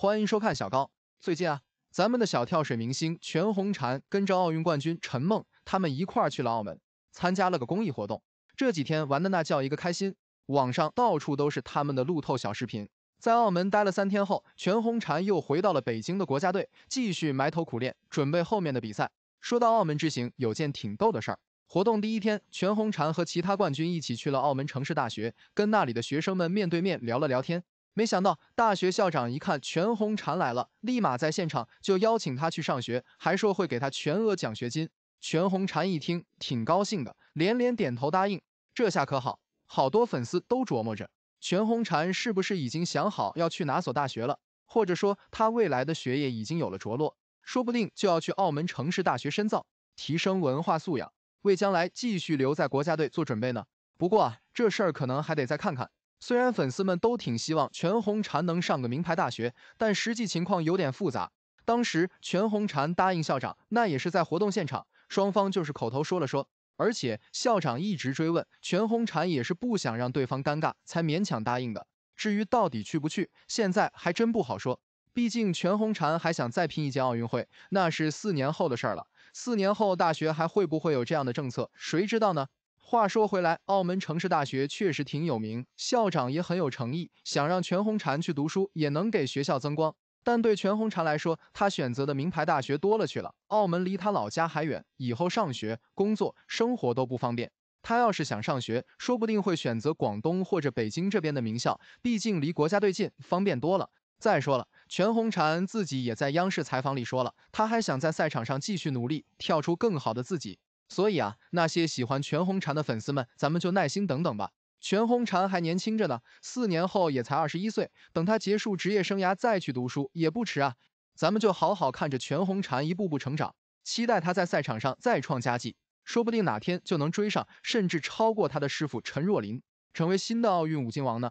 欢迎收看小高。最近啊，咱们的小跳水明星全红婵跟着奥运冠军陈梦他们一块儿去了澳门，参加了个公益活动。这几天玩的那叫一个开心，网上到处都是他们的路透小视频。在澳门待了三天后，全红婵又回到了北京的国家队，继续埋头苦练，准备后面的比赛。说到澳门之行，有件挺逗的事儿。活动第一天，全红婵和其他冠军一起去了澳门城市大学，跟那里的学生们面对面聊了聊天。没想到大学校长一看全红婵来了，立马在现场就邀请她去上学，还说会给她全额奖学金。全红婵一听挺高兴的，连连点头答应。这下可好，好多粉丝都琢磨着，全红婵是不是已经想好要去哪所大学了，或者说她未来的学业已经有了着落，说不定就要去澳门城市大学深造，提升文化素养，为将来继续留在国家队做准备呢。不过啊，这事儿可能还得再看看。虽然粉丝们都挺希望全红婵能上个名牌大学，但实际情况有点复杂。当时全红婵答应校长，那也是在活动现场，双方就是口头说了说。而且校长一直追问，全红婵也是不想让对方尴尬，才勉强答应的。至于到底去不去，现在还真不好说。毕竟全红婵还想再拼一届奥运会，那是四年后的事儿了。四年后大学还会不会有这样的政策，谁知道呢？话说回来，澳门城市大学确实挺有名，校长也很有诚意，想让全红婵去读书，也能给学校增光。但对全红婵来说，她选择的名牌大学多了去了，澳门离她老家还远，以后上学、工作、生活都不方便。她要是想上学，说不定会选择广东或者北京这边的名校，毕竟离国家队近，方便多了。再说了，全红婵自己也在央视采访里说了，她还想在赛场上继续努力，跳出更好的自己。所以啊，那些喜欢全红婵的粉丝们，咱们就耐心等等吧。全红婵还年轻着呢，四年后也才二十一岁，等她结束职业生涯再去读书也不迟啊。咱们就好好看着全红婵一步步成长，期待她在赛场上再创佳绩，说不定哪天就能追上甚至超过她的师傅陈若琳，成为新的奥运五金王呢。